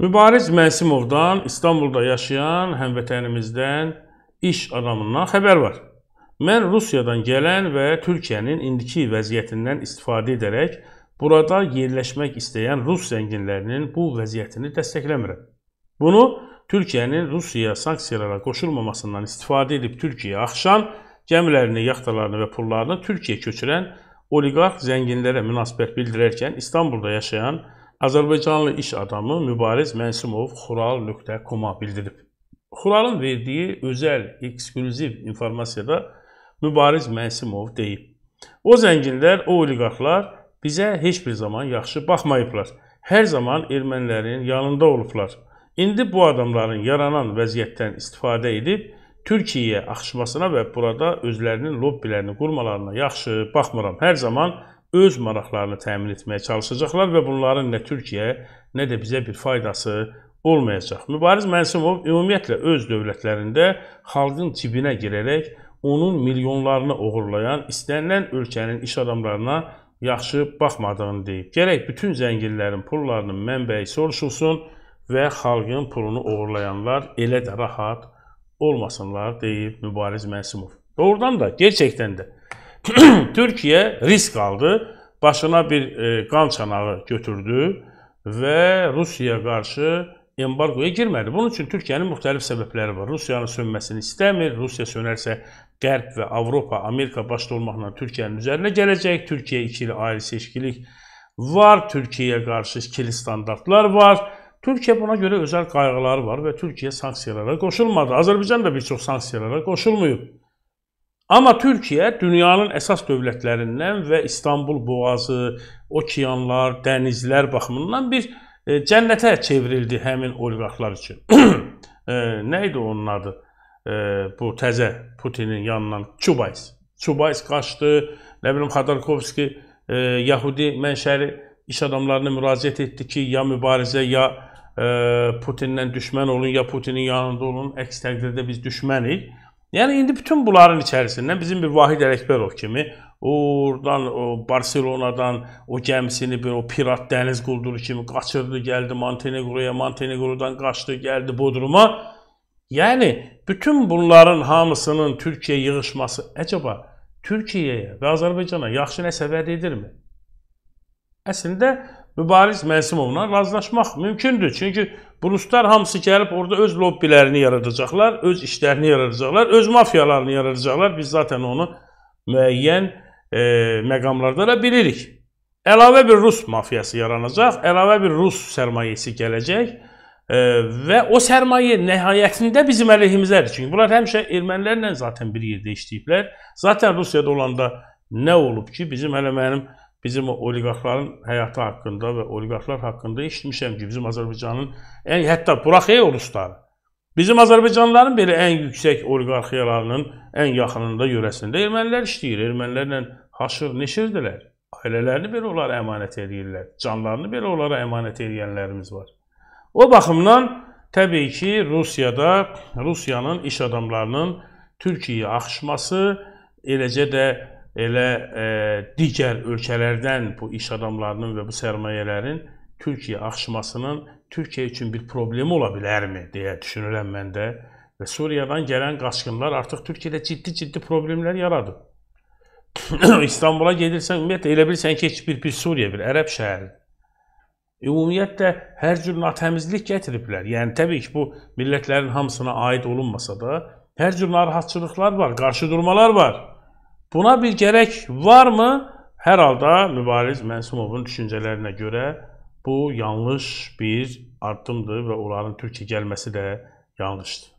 Mübariz Məsimovdan İstanbulda yaşayan həmvətənimizdən, iş adamından xəbər var. Mən Rusiyadan gələn və Türkiyənin indiki vəziyyətindən istifadə edərək burada yerləşmək istəyən rus zənginlərinin bu vəziyyətini dəstəkləmirəm. Bunu Türkiyənin Rusiyaya sanksiyalara qoşulmamasından istifadə edib Türkiyəyə axışan, gəmilərini, yaxtalarını və pullarını Türkiyəyə köçürən oliqarx zənginlərə münasibət bildirərkən İstanbulda yaşayan Azərbaycanlı iş adamı Mübariz Mənsumov xural.com-a bildirib. Xuralın verdiyi özəl, eksklüziv informasiyada Mübariz Mənsumov deyib: "O zənginlər, o oliqarxlar bizə heç bir zaman yaxşı baxmayıblar. Hər zaman ermənilərin yanında olublar. İndi bu adamların yaranan vəziyyətdən istifadə edib Türkiyəyə axışmasına və burada özlərinin lobbilərini qurmalarına yaxşı baxmıram. Hər zaman öz maraqlarını təmin etməyə çalışacaqlar və bunların nə Türkiyə, nə də bizə bir faydası olmayacaq. Mübariz Mənsimov ümumiyyətlə öz dövlətlərində xalqın cibinə girərək onun milyonlarını oğurlayan, istənilən ölkənin iş adamlarına yaxşı baxmadığını deyib. Gərək bütün zənginlərin pullarının mənbəyi soruşulsun və xalqın pulunu oğurlayanlar elə də rahat olmasınlar deyib Mübariz Mənsimov. Doğrudan da, gerçəkdən də Türkiyə risk aldı, başına bir e, qan çanağı götürdü və Rusiyaya qarşı embargoya girmədi. Bunun üçün Türkiyənin müxtəlif səbəbləri var. Rusiyanın sönməsini istəmir. Rusiya sönərsə Qərb və Avropa, Amerika başda olmaqla Türkiyənin üzərinə gələcək. Türkiyə ikili ayrı seçkilik var. Türkiyəyə qarşı ikili standartlar var. Türkiyə buna görə özəl qayğıları var və Türkiyə sanksiyalara qoşulmadı. Azərbaycan da bir çox sanksiyalara qoşulmayıb. Amma Türkiyə dünyanın əsas dövlətlərindən və İstanbul boğazı, okeanlar, dənizlər baxımından bir e, cənnətə çevrildi həmin oliqarxlar üçün. E, nə idi onun adı? E, bu təzə Putinin yanından Çubays. Çubays qaçdı, nə bilim Xodorkovski yəhudi mənşəli iş adamlarına müraciət etdi ki, ya mübarizə, ya Putinlə düşmən olun, ya Putinin yanında olun. Əks təqdirdə biz düşmənik. Yəni indi bütün bunların içərisindən bizim bir Vahid Ələkbərov kimi oradan o Barselonadan o gəmisini bir o pirat dəniz qulduru kimi qaçırdı, gəldi Montenegroya, Montenegrodan qaçdı, gəldi Bodruma. Yəni bütün bunların hamısının Türkiyə yığılması əcəba Türkiyəyə və Azərbaycana yaxşı nəsə vəd edirmi? Əslində Mübariz Mənsimovla razılaşmaq mümkündür. Çünki Buluslar hamısı gəlib orada öz lobbilərini yaradacaqlar, öz işlərini yaradacaqlar, öz mafiyalarını yaradacaqlar. Biz zaten onu müəyyən e, məqamlarda da bilirik. Əlavə bir Rus mafiyası yaranacaq, əlavə bir Rus sərmayesi gələcək e, və o sərmayə nəhayətində bizim əleyhimizədir. Çünki bunlar həmişə ermənilərlə zaten bir yerdə işləyiblər. Zaten Rusiyada olanda nə olub ki, bizim hələ mənim bizim o oliqarxların həyatı haqqında və oliqarxlar haqqında eşitmişəm ki, bizim Azərbaycanın ən hətta buraxıya rusları. Bizim Azərbaycanlıların belə ən yüksək oliqarxiyalarının ən yaxınında yörəsində ermənilər işləyir. Ermənilərlə haşır neşirdilər. Ailələrini belə onlara əmanət edirlər. Canlarını belə onlara əmanət edənlərimiz var. O baxımdan təbii ki, Rusiyada Rusiyanın iş adamlarının Türkiyəyə axışması eləcə də elə e, digər ölkələrdən bu iş adamlarının və bu sərmayələrin Türkiyə axışmasının Türkiyə üçün bir problemi ola bilərmi deyə düşünürəm məndə və Suriyadan gələn qaçqınlar artıq Türkiyədə ciddi-ciddi problemlər yaradır. İstanbula gedirsən, ümumiyyətlə elə bilirsən ki, heç bir, bir Suriya bir ərəb şəhəri. Ümumiyyətlə hər cür natəmizlik gətiriblər. Yəni təbii ki, bu millətlərin hamısına aid olunmasa da hər cür narahatçılıqlar var, qarşı durmalar var. Buna bir gerek varmı? Hər halda Mübariz Mənsumovun düşüncələrinə görə bu yanlış bir addımdır və onların Türkiyə gəlməsi də yanlışdır.